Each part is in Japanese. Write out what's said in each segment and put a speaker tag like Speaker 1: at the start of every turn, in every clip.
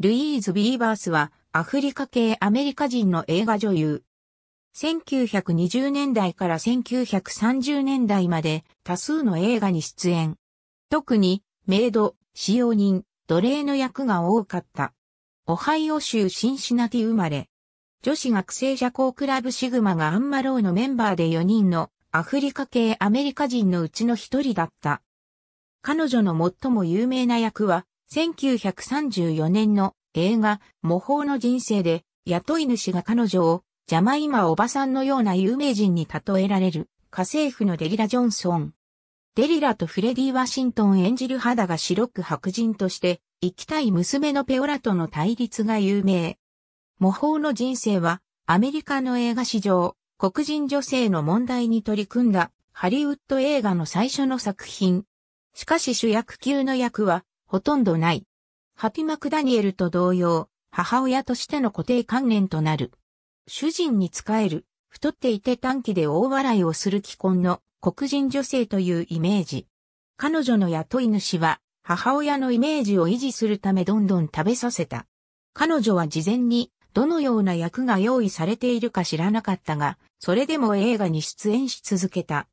Speaker 1: ルイーズ・ビーバースはアフリカ系アメリカ人の映画女優。1920年代から1930年代まで多数の映画に出演。特にメイド、使用人、奴隷の役が多かった。オハイオ州シンシナティ生まれ。女子学生社交クラブシグマがアンマローのメンバーで4人のアフリカ系アメリカ人のうちの一人だった。彼女の最も有名な役は1934年の映画、模倣の人生で、雇い主が彼女を、邪魔今おばさんのような有名人に例えられる、家政婦のデリラ・ジョンソン。デリラとフレディ・ワシントン演じる肌が白く白人として、生きたい娘のペオラとの対立が有名。模倣の人生は、アメリカの映画史上、黒人女性の問題に取り組んだ、ハリウッド映画の最初の作品。しかし主役級の役は、ほとんどない。ハピ・マクダニエルと同様、母親としての固定観念となる。主人に仕える、太っていて短期で大笑いをする既婚の黒人女性というイメージ。彼女の雇い主は、母親のイメージを維持するためどんどん食べさせた。彼女は事前に、どのような役が用意されているか知らなかったが、それでも映画に出演し続けた。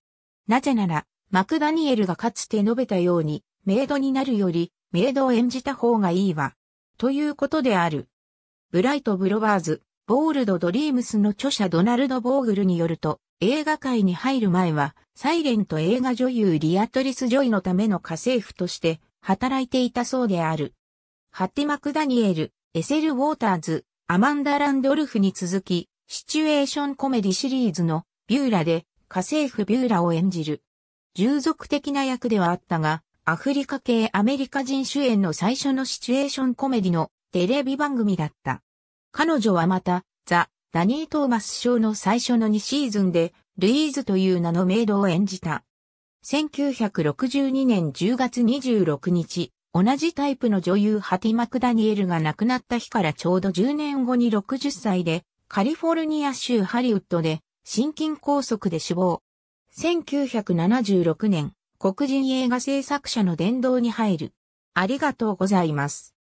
Speaker 1: なぜなら、マクダニエルがかつて述べたように、メイドになるより、メイドを演じた方がいいわ。ということである。ブライト・ブロワーズ、ボールド・ドリームスの著者ドナルド・ボーグルによると、映画界に入る前は、サイレント映画女優リアトリス・ジョイのための家政婦として働いていたそうである。ハッティ・マクダニエル、エセル・ウォーターズ、アマンダ・ランドルフに続き、シチュエーションコメディシリーズのビューラで家政婦ビューラを演じる。従属的な役ではあったが、アフリカ系アメリカ人主演の最初のシチュエーションコメディのテレビ番組だった。彼女はまた、ザ・ダニー・トーマス賞の最初の2シーズンで、ルイーズという名のメイドを演じた。1962年10月26日、同じタイプの女優ハティ・マクダニエルが亡くなった日からちょうど10年後に60歳で、カリフォルニア州ハリウッドで、心筋梗塞で死亡。1976年、黒人映画制作者の殿堂に入る。ありがとうございます。